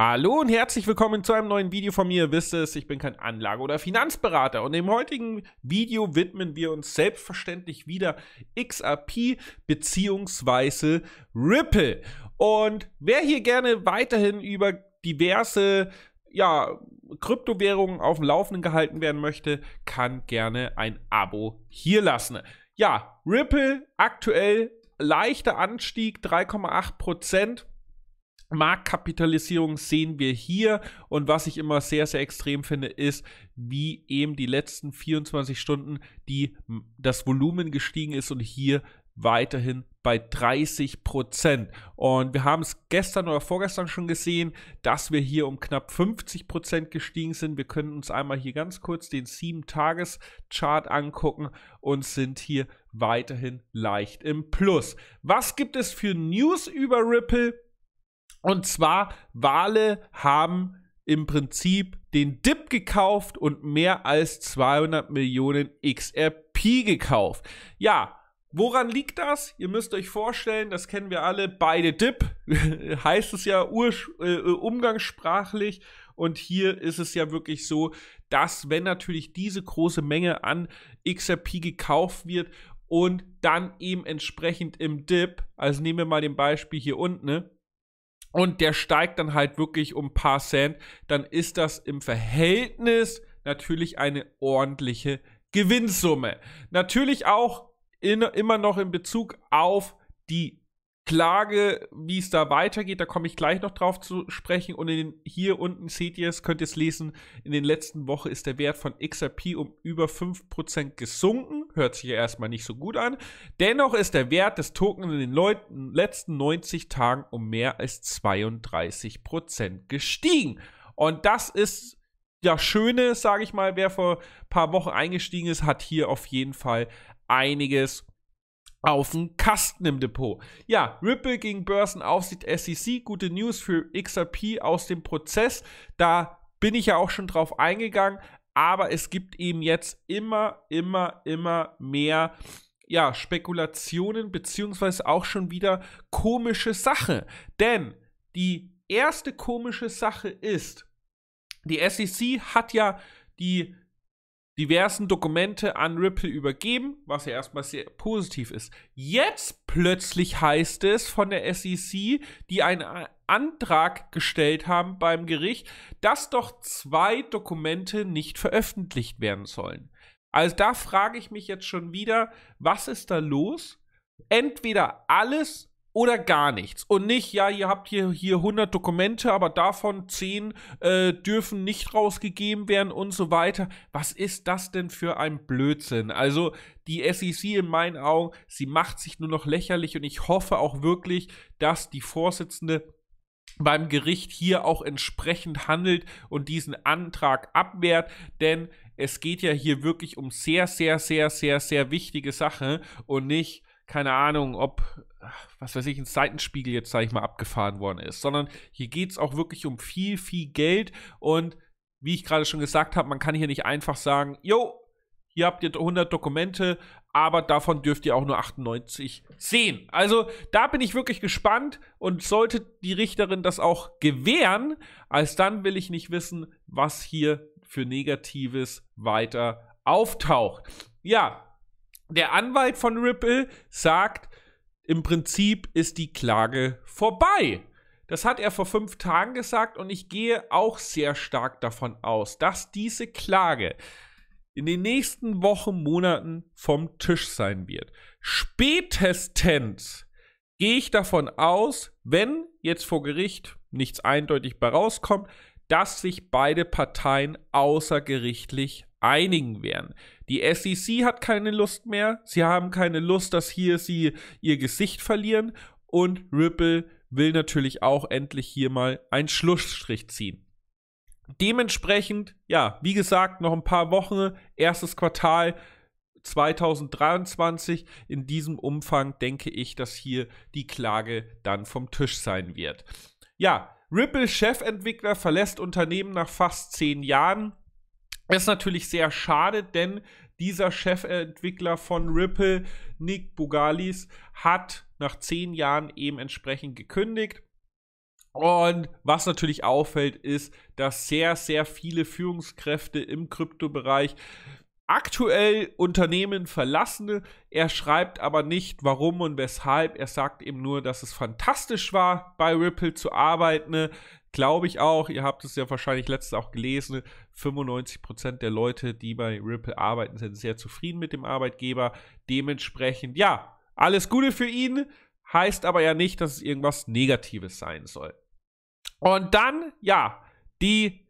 Hallo und herzlich willkommen zu einem neuen Video von mir. Ihr wisst es, ich bin kein Anlage- oder Finanzberater und im heutigen Video widmen wir uns selbstverständlich wieder XRP bzw. Ripple. Und wer hier gerne weiterhin über diverse ja, Kryptowährungen auf dem Laufenden gehalten werden möchte, kann gerne ein Abo hier lassen. Ja, Ripple aktuell leichter Anstieg 3,8 Prozent Marktkapitalisierung sehen wir hier und was ich immer sehr, sehr extrem finde, ist, wie eben die letzten 24 Stunden die, das Volumen gestiegen ist und hier weiterhin bei 30 Prozent. Und wir haben es gestern oder vorgestern schon gesehen, dass wir hier um knapp 50 Prozent gestiegen sind. Wir können uns einmal hier ganz kurz den 7-Tages-Chart angucken und sind hier weiterhin leicht im Plus. Was gibt es für News über Ripple? Und zwar, Wale haben im Prinzip den Dip gekauft und mehr als 200 Millionen XRP gekauft. Ja, Woran liegt das? Ihr müsst euch vorstellen, das kennen wir alle, beide Dip heißt es ja äh, umgangssprachlich. Und hier ist es ja wirklich so, dass wenn natürlich diese große Menge an XRP gekauft wird und dann eben entsprechend im Dip, also nehmen wir mal den Beispiel hier unten, ne? und der steigt dann halt wirklich um ein paar Cent, dann ist das im Verhältnis natürlich eine ordentliche Gewinnsumme. Natürlich auch in, immer noch in Bezug auf die Klage, wie es da weitergeht, da komme ich gleich noch drauf zu sprechen. Und in, hier unten seht ihr es, könnt ihr es lesen, in den letzten Wochen ist der Wert von XRP um über 5% gesunken. Hört sich ja erstmal nicht so gut an. Dennoch ist der Wert des Tokens in den Leuten letzten 90 Tagen um mehr als 32 gestiegen. Und das ist ja Schöne, sage ich mal. Wer vor ein paar Wochen eingestiegen ist, hat hier auf jeden Fall einiges auf dem Kasten im Depot. Ja, Ripple gegen Börsenaufsicht SEC. Gute News für XRP aus dem Prozess. Da bin ich ja auch schon drauf eingegangen. Aber es gibt eben jetzt immer, immer, immer mehr ja, Spekulationen beziehungsweise auch schon wieder komische Sache. Denn die erste komische Sache ist, die SEC hat ja die diversen Dokumente an Ripple übergeben, was ja erstmal sehr positiv ist. Jetzt plötzlich heißt es von der SEC, die eine Antrag gestellt haben beim Gericht, dass doch zwei Dokumente nicht veröffentlicht werden sollen. Also da frage ich mich jetzt schon wieder, was ist da los? Entweder alles oder gar nichts. Und nicht, ja, ihr habt hier, hier 100 Dokumente, aber davon 10 äh, dürfen nicht rausgegeben werden und so weiter. Was ist das denn für ein Blödsinn? Also die SEC in meinen Augen, sie macht sich nur noch lächerlich und ich hoffe auch wirklich, dass die Vorsitzende beim Gericht hier auch entsprechend handelt und diesen Antrag abwehrt, denn es geht ja hier wirklich um sehr, sehr, sehr, sehr, sehr wichtige Sache und nicht, keine Ahnung, ob, was weiß ich, ein Seitenspiegel jetzt, sag ich mal, abgefahren worden ist, sondern hier geht es auch wirklich um viel, viel Geld und wie ich gerade schon gesagt habe, man kann hier nicht einfach sagen, jo, hier habt ihr 100 Dokumente, aber davon dürft ihr auch nur 98 sehen. Also da bin ich wirklich gespannt und sollte die Richterin das auch gewähren, als dann will ich nicht wissen, was hier für Negatives weiter auftaucht. Ja, der Anwalt von Ripple sagt, im Prinzip ist die Klage vorbei. Das hat er vor fünf Tagen gesagt und ich gehe auch sehr stark davon aus, dass diese Klage in den nächsten Wochen, Monaten vom Tisch sein wird. Spätestens gehe ich davon aus, wenn jetzt vor Gericht nichts eindeutig bei rauskommt, dass sich beide Parteien außergerichtlich einigen werden. Die SEC hat keine Lust mehr, sie haben keine Lust, dass hier sie ihr Gesicht verlieren und Ripple will natürlich auch endlich hier mal einen Schlussstrich ziehen dementsprechend, ja, wie gesagt, noch ein paar Wochen, erstes Quartal 2023. In diesem Umfang denke ich, dass hier die Klage dann vom Tisch sein wird. Ja, Ripple-Chefentwickler verlässt Unternehmen nach fast zehn Jahren. ist natürlich sehr schade, denn dieser Chefentwickler von Ripple, Nick Bugalis, hat nach zehn Jahren eben entsprechend gekündigt. Und was natürlich auffällt, ist, dass sehr, sehr viele Führungskräfte im Kryptobereich aktuell Unternehmen verlassen. Er schreibt aber nicht, warum und weshalb. Er sagt eben nur, dass es fantastisch war, bei Ripple zu arbeiten. Glaube ich auch. Ihr habt es ja wahrscheinlich letztens auch gelesen. 95% der Leute, die bei Ripple arbeiten, sind sehr zufrieden mit dem Arbeitgeber. Dementsprechend, ja, alles Gute für ihn. Heißt aber ja nicht, dass es irgendwas Negatives sein soll. Und dann, ja, die,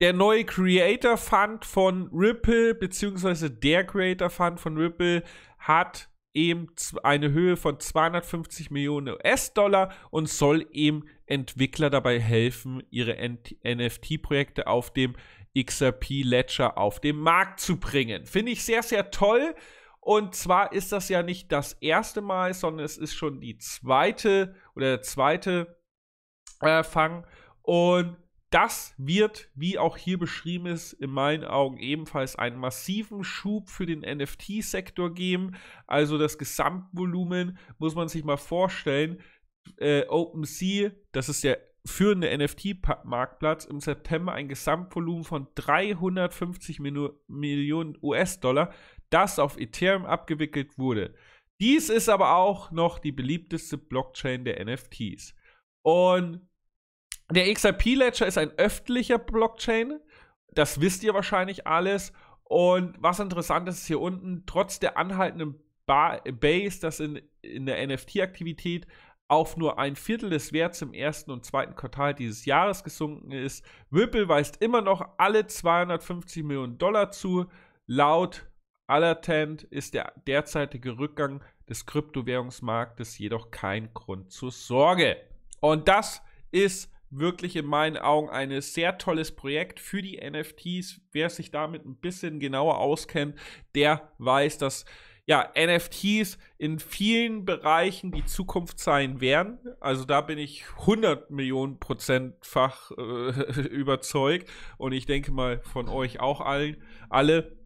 der neue Creator Fund von Ripple, beziehungsweise der Creator Fund von Ripple hat eben eine Höhe von 250 Millionen US-Dollar und soll eben Entwickler dabei helfen, ihre NFT-Projekte auf dem XRP Ledger auf den Markt zu bringen. Finde ich sehr, sehr toll. Und zwar ist das ja nicht das erste Mal, sondern es ist schon die zweite oder der zweite äh, fangen. Und das wird, wie auch hier beschrieben ist, in meinen Augen ebenfalls einen massiven Schub für den NFT-Sektor geben. Also das Gesamtvolumen muss man sich mal vorstellen. Äh, OpenSea, das ist der führende NFT-Marktplatz, im September ein Gesamtvolumen von 350 Minu Millionen US-Dollar, das auf Ethereum abgewickelt wurde. Dies ist aber auch noch die beliebteste Blockchain der NFTs. Und der XRP-Ledger ist ein öffentlicher Blockchain. Das wisst ihr wahrscheinlich alles. Und was interessant ist, ist hier unten, trotz der anhaltenden Base, das in, in der NFT-Aktivität auf nur ein Viertel des Werts im ersten und zweiten Quartal dieses Jahres gesunken ist, Ripple weist immer noch alle 250 Millionen Dollar zu. Laut Allertent ist der derzeitige Rückgang des Kryptowährungsmarktes jedoch kein Grund zur Sorge. Und das ist wirklich in meinen Augen ein sehr tolles Projekt für die NFTs. Wer sich damit ein bisschen genauer auskennt, der weiß, dass ja, NFTs in vielen Bereichen die Zukunft sein werden. Also da bin ich 100 Millionen Prozentfach äh, überzeugt und ich denke mal von euch auch allen, alle.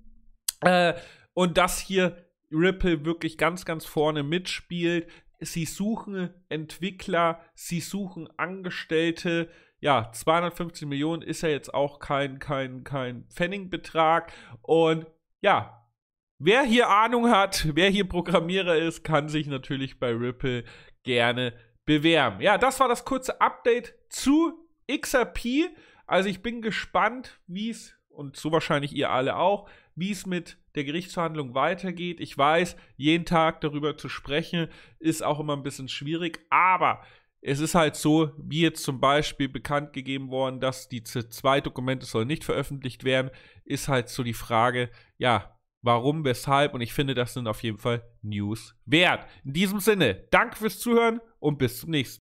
Äh, und dass hier Ripple wirklich ganz, ganz vorne mitspielt, Sie suchen Entwickler, sie suchen Angestellte. Ja, 250 Millionen ist ja jetzt auch kein, kein, kein Pfennigbetrag. Und ja, Wer hier Ahnung hat, wer hier Programmierer ist, kann sich natürlich bei Ripple gerne bewerben. Ja, das war das kurze Update zu XRP. Also ich bin gespannt, wie es, und so wahrscheinlich ihr alle auch, wie es mit der Gerichtsverhandlung weitergeht. Ich weiß, jeden Tag darüber zu sprechen, ist auch immer ein bisschen schwierig, aber es ist halt so, wie jetzt zum Beispiel bekannt gegeben worden, dass die C2-Dokumente sollen nicht veröffentlicht werden, ist halt so die Frage, ja, warum, weshalb und ich finde, das sind auf jeden Fall News wert. In diesem Sinne, danke fürs Zuhören und bis zum nächsten.